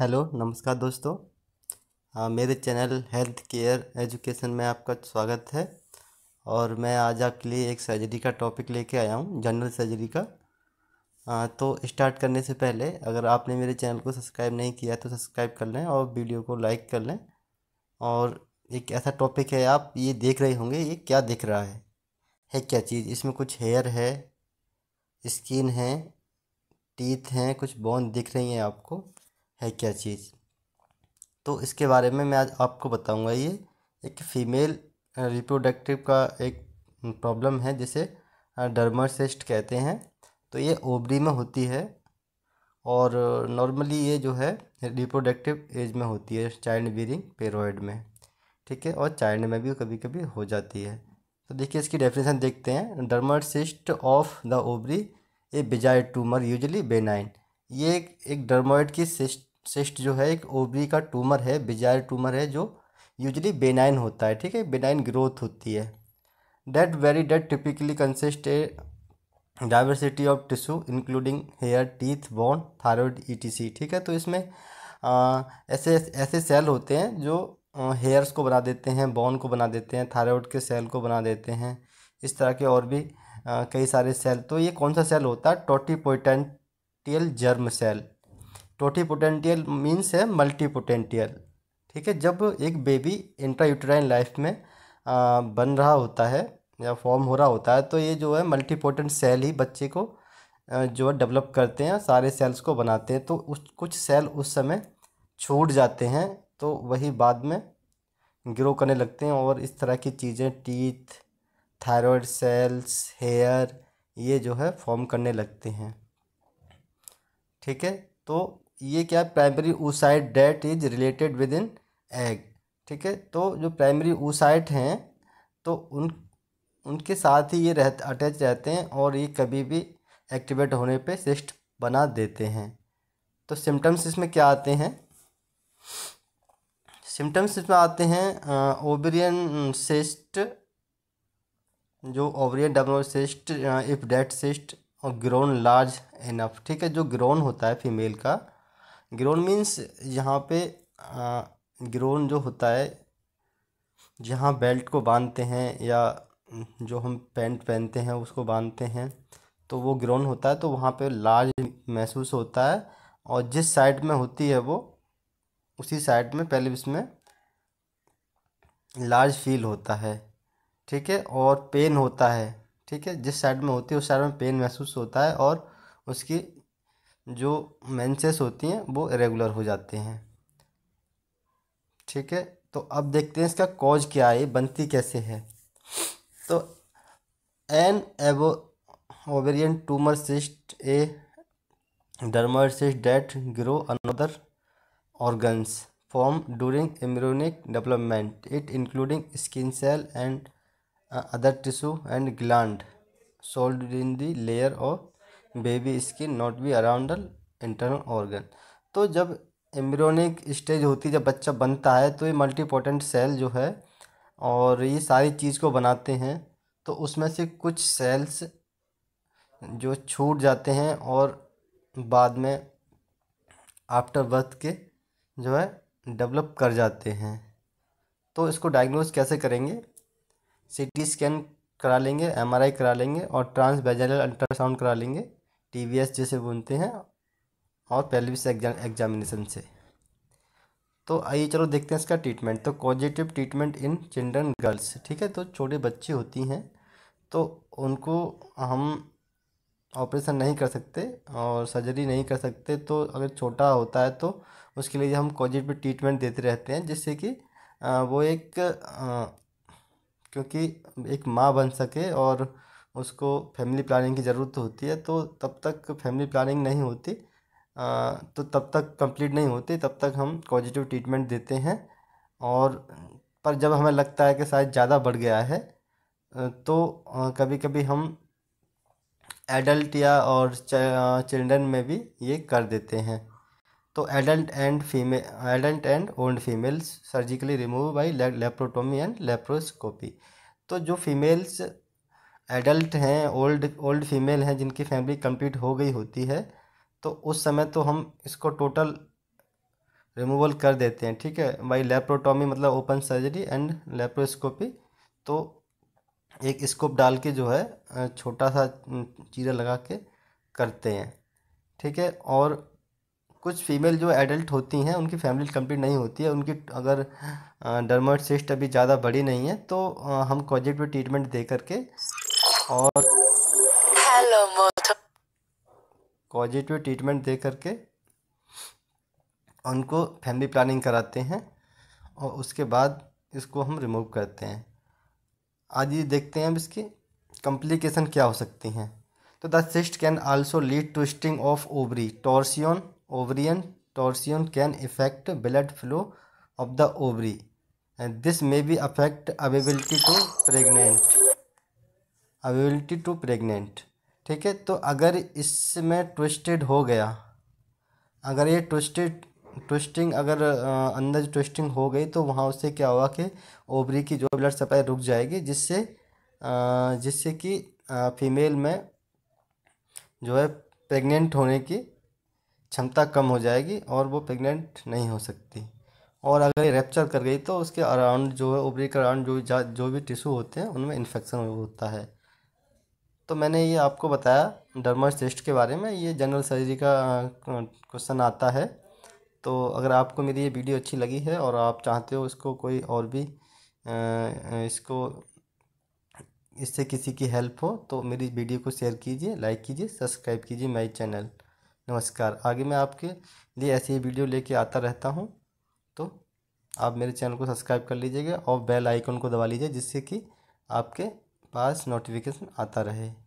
hello नमस्कार दोस्तों आ, मेरे चैनल हेल्थ केयर एजुकेशन में आपका स्वागत है और मैं आज आपके लिए एक सर्जरी का टॉपिक लेके आया हूँ जनरल सर्जरी का आ, तो स्टार्ट करने से पहले अगर आपने मेरे चैनल को सब्सक्राइब नहीं किया तो सब्सक्राइब कर लें और वीडियो को लाइक कर लें और एक ऐसा टॉपिक है आप ये देख रहे होंगे ये क्या दिख रहा है है क्या चीज़ इसमें कुछ हेयर है स्किन है टीथ हैं कुछ बोन दिख रही हैं आपको है क्या चीज़ तो इसके बारे में मैं आज आपको बताऊंगा ये एक फीमेल रिप्रोडक्टिव का एक प्रॉब्लम है जिसे डर्मासिस्ट कहते हैं तो ये ओबरी में होती है और नॉर्मली ये जो है रिप्रोडक्टिव एज में होती है चाइल्ड बीरिंग पेरोइड में ठीक है और चाइल्ड में भी कभी कभी हो जाती है तो देखिए इसकी डेफिनेशन देखते हैं dermoid cyst of the ovary a बिजाइड ट्यूमर यूजली बेनाइन ये एक डर्मोइड की सिस्ट सिस्ट जो है एक ओबरी का ट्यूमर है बिजायर ट्यूमर है जो यूजली बेनाइन होता है ठीक है बेनाइन ग्रोथ होती है that very that typically consist a diversity of tissue including hair teeth bone thyroid E T C ठीक है तो इसमें ऐसे ऐसे सेल होते हैं जो हेयर्स को बना देते हैं बोन को बना देते हैं थायरॉयड के सेल को बना देते हैं इस तरह के और भी आ, कई सारे सेल तो ये कौन सा सेल होता है टोटीपोइटेंट पोटेंटियल जर्म सेल टोटी पोटेंटियल मीन्स है मल्टी पोटेंटियल ठीक है जब एक बेबी इंट्रायूटराइन लाइफ में आ, बन रहा होता है या फॉर्म हो रहा होता है तो ये जो है मल्टीपोटेंट सेल ही बच्चे को जो है डेवलप करते हैं सारे सेल्स को बनाते हैं तो उस कुछ सेल उस समय छूट जाते हैं तो वही बाद में ग्रो करने लगते हैं और इस तरह की चीज़ें टीथ थायरॉयड सेल्स हेयर ये जो है फॉर्म करने लगते हैं ठीक है तो ये क्या primary oocyte that is related with in egg ठीक है तो जो प्राइमरी ऊसाइट हैं तो उन उनके साथ ही ये रह अटैच रहते हैं और ये कभी भी एक्टिवेट होने पे सिस्ट बना देते हैं तो सिम्टम्स इसमें क्या आते हैं सिम्टम्स इसमें आते हैं ओवरियन सिस्ट जो ovarian double cyst if that cyst और ग्रोन लार्ज एनफ ठीक है जो ग्रोन होता है फीमेल का ग्रोन मीन्स यहाँ पे ग्रोन जो होता है जहाँ बेल्ट को बांधते हैं या जो हम पैंट पहनते हैं उसको बांधते हैं तो वो ग्रोन होता है तो वहाँ पे लार्ज महसूस होता है और जिस साइड में होती है वो उसी साइड में पहले इसमें लार्ज फील होता है ठीक है और पेन होता है ठीक है जिस साइड में होती है उस साइड में पेन महसूस होता है और उसकी जो मेंसेस होती हैं वो रेगुलर हो जाते हैं ठीक है तो अब देखते हैं इसका कॉज क्या है बनती कैसे है तो एन एवो ovarian tumor cyst a dermoid cyst that grow another organs form during embryonic development it including skin cell and Uh, other tissue and gland sold in the layer of baby skin not be around the internal organ तो जब embryonic stage होती है जब बच्चा बनता है तो ये मल्टीपोटेंट सेल जो है और ये सारी चीज़ को बनाते हैं तो उसमें से कुछ सेल्स जो छूट जाते हैं और बाद में आफ्टर बर्थ के जो है डेवलप कर जाते हैं तो इसको डायग्नोज कैसे करेंगे टी स्कैन करा लेंगे एम करा लेंगे और ट्रांस बेजाइनल अल्ट्रासाउंड करा लेंगे टी वी एस जैसे बोलते हैं और पेल्विस एग्जामिनेशन से तो आइए चलो देखते हैं इसका ट्रीटमेंट तो positive treatment in children girls ठीक है तो छोटे बच्चे होती हैं तो उनको हम ऑपरेशन नहीं कर सकते और सर्जरी नहीं कर सकते तो अगर छोटा होता है तो उसके लिए हम पॉजिटिव ट्रीटमेंट देते रहते हैं जिससे कि वो एक क्योंकि एक माँ बन सके और उसको फैमिली प्लानिंग की ज़रूरत तो होती है तो तब तक फैमिली प्लानिंग नहीं होती तो तब तक कंप्लीट नहीं होती तब तक हम पॉजिटिव ट्रीटमेंट देते हैं और पर जब हमें लगता है कि शायद ज़्यादा बढ़ गया है तो कभी कभी हम एडल्ट या और चिल्ड्रन में भी ये कर देते हैं तो adult and female adult and old females surgically remove by laparotomy and laparoscopy तो जो फीमेल्स एडल्ट हैं ओल्ड ओल्ड फीमेल हैं जिनकी फैमिली कंप्लीट हो गई होती है तो उस समय तो हम इसको टोटल रिमूवल कर देते हैं ठीक है बाई लेप्रोटोमी मतलब ओपन सर्जरी एंड लेप्रोस्कोपी तो एक स्कोप डाल के जो है छोटा सा चीरा लगा के करते हैं ठीक है और कुछ फीमेल जो एडल्ट होती हैं उनकी फैमिली कंप्लीट नहीं होती है उनकी अगर डर्मोइड सिस्ट अभी ज़्यादा बड़ी नहीं है तो हम पॉजिटिव ट्रीटमेंट दे करके और पॉजिटिव ट्रीटमेंट दे करके उनको फैमिली प्लानिंग कराते हैं और उसके बाद इसको हम रिमूव करते हैं आज ये देखते हैं हम इसकी कम्प्लिकेशन क्या हो सकती हैं तो the cyst can also lead to sting of ovary torsion ovarian torsion can effect blood flow of the ovary and this may be affect availability to pregnant availability to pregnant ठीक है तो अगर इसमें ट्विस्टेड हो गया अगर ये twisted twisting अगर आ, अंदर ट्विस्टिंग हो गई तो वहाँ उससे क्या हुआ कि ओवरी की जो ब्लड सप्लाई रुक जाएगी जिससे जिससे कि फीमेल में जो है प्रेग्नेंट होने की क्षमता कम हो जाएगी और वो प्रेग्नेंट नहीं हो सकती और अगर ये रेप्चर कर गई तो उसके अराउंड जो है ओबरी के अराउंड जो जो भी टिश्यू होते हैं उनमें इन्फेक्शन होता है तो मैंने ये आपको बताया डर्मस टेस्ट के बारे में ये जनरल सर्जरी का क्वेश्चन आता है तो अगर आपको मेरी ये वीडियो अच्छी लगी है और आप चाहते हो इसको कोई और भी इसको इससे किसी की हेल्प हो तो मेरी वीडियो को शेयर कीजिए लाइक कीजिए सब्सक्राइब कीजिए माई चैनल नमस्कार आगे मैं आपके लिए ऐसी ही वीडियो लेके आता रहता हूँ तो आप मेरे चैनल को सब्सक्राइब कर लीजिएगा और बेल आइकन को दबा लीजिए जिससे कि आपके पास नोटिफिकेशन आता रहे